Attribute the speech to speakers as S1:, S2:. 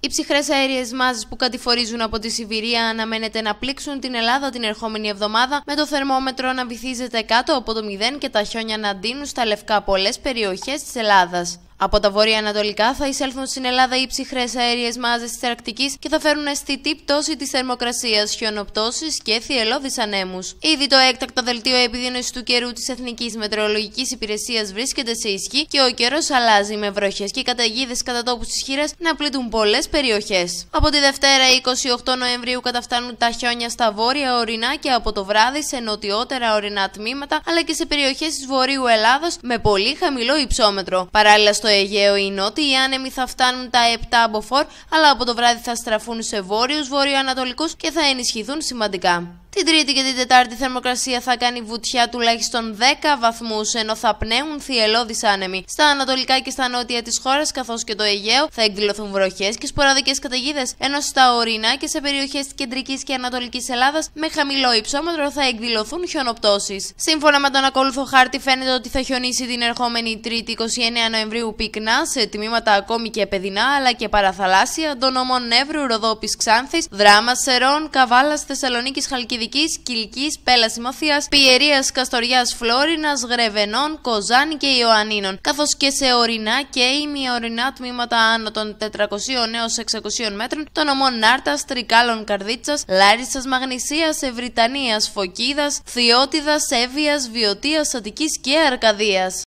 S1: Οι ψυχρές αέριες μάζε που κατηφορίζουν από τη Σιβηρία αναμένεται να πλήξουν την Ελλάδα την ερχόμενη εβδομάδα, με το θερμόμετρο να βυθίζεται κάτω από το 0 και τα χιόνια να ντύνουν στα λευκά πολλές περιοχές της Ελλάδας. Από τα βορειοανατολικά θα εισέλθουν στην Ελλάδα οι ψυχρές αέριες μάζες της Αρκτικής και θα φέρουν αισθητή πτώση της θερμοκρασίας, χιονοπτώσεις και θυελώδεις ανέμους. Ήδη το έκτακτο δελτίο επιδείνωσης του καιρού της Εθνικής Μετεωρολογικής Υπηρεσίας βρίσκεται σε ισχύ και ο καιρός αλλάζει με βροχές και καταιγίδες κατά τόπους της χείρας να πλήττουν πολλές περιοχές. Από τη Δευτέρα 28 Νοεμβρίου καταφτάνουν τα χιόνια στα βόρεια ορεινά και από το βράδυ σε νοτιότερα ορεινά τμήματα αλλά και σε περιοχές της Βορείου Ελλάδα με πολύ χαμηλό υψόμετρο. Παράλληλα στο στο Αιγαίο ή ότι οι άνεμοι θα φτάνουν τα 7 από 4, αλλά από το βράδυ θα στραφούν σε βόρειους, βορειοανατολικούς και θα ενισχυθούν σημαντικά. Την Τρίτη και την Τετάρτη θερμοκρασία θα κάνει βουτιά τουλάχιστον 10 βαθμούς, ενώ θα πνέουν θυελώδεις άνεμοι. Στα ανατολικά και στα νότια της χώρας, καθώς και το Αιγαίο, θα εκδηλωθούν βροχές και σποραδικές καταιγίδες, ενώ στα ορεινά και σε περιοχές της κεντρικής και ανατολικής Ελλάδας, με χαμηλό υψόμετρο θα εκδηλωθούν χιονοπτώσεις. Σύμφωνα με τον ακόλουθο χάρτη, φαίνεται ότι θα χιονίσει την ερχόμενη Τρίτη 29 Νοεμβρίου πυκνά σε τμήματα ακόμη και παιδινά αλλά και παραθαλάσσια των ομών Νεύρου, Ροδόπης Ξάνθης, Δράμα Σερών, Καβάλας Θεσσαλονίκης Χαλκιδ Χαλκιδική, Κυλικής, Πέλας Πιερίας, Πιερίας Καστοριάς Φλόρινας, Γρεβενών, Κοζάνη και Ιωαννίνων, καθώς και σε ορεινά και ημιορεινά τμήματα άνω των 400 έω 600 μέτρων των ομών Νάρτας, Τρικάλων Καρδίτσας, Λάρισας Μαγνησίας, Ευρυτανίας, Φωκίδας, Θιώτιδα, Εύβοιας, Βιωτίας, Αττικής και Αρκαδίας.